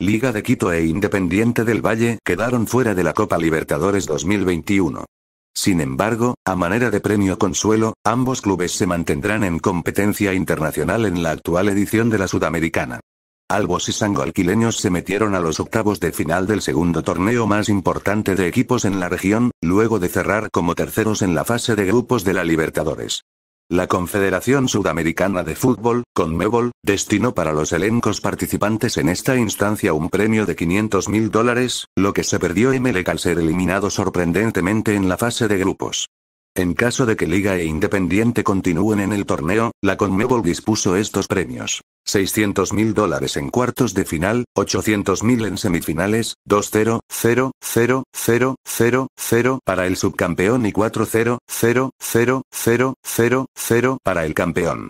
Liga de Quito e Independiente del Valle quedaron fuera de la Copa Libertadores 2021. Sin embargo, a manera de premio consuelo, ambos clubes se mantendrán en competencia internacional en la actual edición de la Sudamericana. Albos y Alquileños se metieron a los octavos de final del segundo torneo más importante de equipos en la región, luego de cerrar como terceros en la fase de grupos de la Libertadores. La Confederación Sudamericana de Fútbol, CONMEBOL, destinó para los elencos participantes en esta instancia un premio de 500 mil dólares, lo que se perdió MLK al ser eliminado sorprendentemente en la fase de grupos. En caso de que Liga e Independiente continúen en el torneo, la CONMEBOL dispuso estos premios. 600 mil dólares en cuartos de final, 800 mil en semifinales, 2-0, 0, 0, 0, 0, 0 para el subcampeón y 4-0, 0, 0, 0, 0, 0 para el campeón.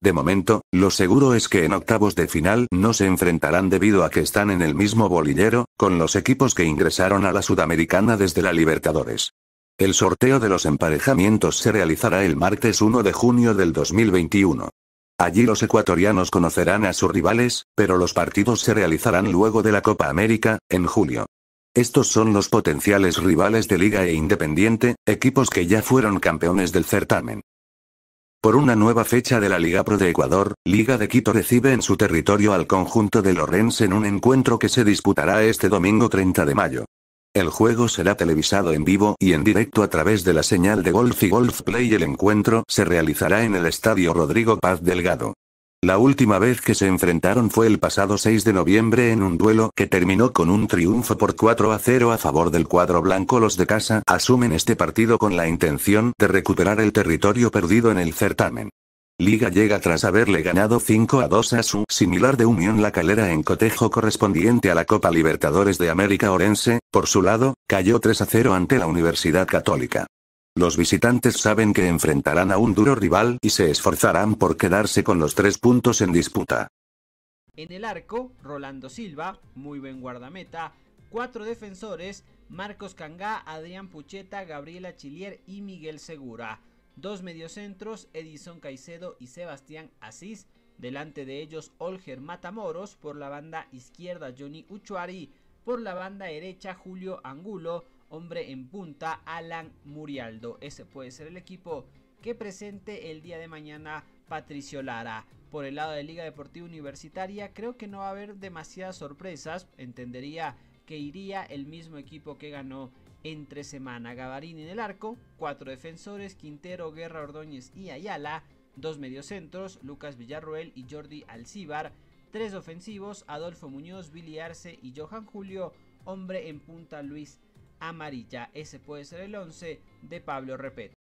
De momento, lo seguro es que en octavos de final no se enfrentarán debido a que están en el mismo bolillero, con los equipos que ingresaron a la Sudamericana desde la Libertadores. El sorteo de los emparejamientos se realizará el martes 1 de junio del 2021. Allí los ecuatorianos conocerán a sus rivales, pero los partidos se realizarán luego de la Copa América, en julio. Estos son los potenciales rivales de Liga e Independiente, equipos que ya fueron campeones del certamen. Por una nueva fecha de la Liga Pro de Ecuador, Liga de Quito recibe en su territorio al conjunto de Lorenz en un encuentro que se disputará este domingo 30 de mayo. El juego será televisado en vivo y en directo a través de la señal de Golf y Golf Play. El encuentro se realizará en el Estadio Rodrigo Paz Delgado. La última vez que se enfrentaron fue el pasado 6 de noviembre en un duelo que terminó con un triunfo por 4 a 0 a favor del cuadro blanco. Los de casa asumen este partido con la intención de recuperar el territorio perdido en el certamen. Liga llega tras haberle ganado 5 a 2 a su similar de Unión La Calera en cotejo correspondiente a la Copa Libertadores de América Orense, por su lado, cayó 3 a 0 ante la Universidad Católica. Los visitantes saben que enfrentarán a un duro rival y se esforzarán por quedarse con los tres puntos en disputa. En el arco, Rolando Silva, muy buen guardameta, cuatro defensores, Marcos Cangá, Adrián Pucheta, Gabriela Chilier y Miguel Segura dos mediocentros, Edison Caicedo y Sebastián Asís. Delante de ellos, Olger Matamoros, por la banda izquierda, Johnny Uchuari, por la banda derecha, Julio Angulo, hombre en punta, Alan Murialdo. Ese puede ser el equipo que presente el día de mañana Patricio Lara. Por el lado de Liga Deportiva Universitaria, creo que no va a haber demasiadas sorpresas, entendería que iría el mismo equipo que ganó entre semana, Gabarín en el arco, cuatro defensores, Quintero, Guerra, Ordóñez y Ayala, dos mediocentros, Lucas Villarroel y Jordi Alcíbar, tres ofensivos, Adolfo Muñoz, Billy Arce y Johan Julio, hombre en punta Luis Amarilla. Ese puede ser el 11 de Pablo Repet.